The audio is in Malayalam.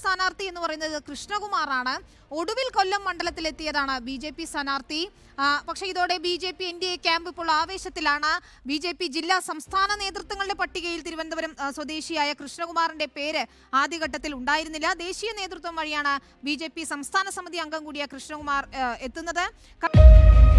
സ്ഥാനാർത്ഥി എന്ന് പറയുന്നത് കൃഷ്ണകുമാറാണ് ഒടുവിൽ കൊല്ലം മണ്ഡലത്തിലെത്തിയതാണ് ബി ജെ പി സ്ഥാനാർത്ഥി പക്ഷേ ഇതോടെ B J P N D A camp ഇപ്പോൾ ആവേശത്തിലാണ് ബി ജെ പി ജില്ലാ സംസ്ഥാന നേതൃത്വങ്ങളുടെ പട്ടികയിൽ തിരുവനന്തപുരം സ്വദേശിയായ കൃഷ്ണകുമാറിന്റെ പേര് ആദ്യഘട്ടത്തിൽ ഉണ്ടായിരുന്നില്ല ദേശീയ നേതൃത്വം വഴിയാണ് ബി സംസ്ഥാന സമിതി അംഗം കൂടിയ കൃഷ്ണകുമാർ എത്തുന്നത്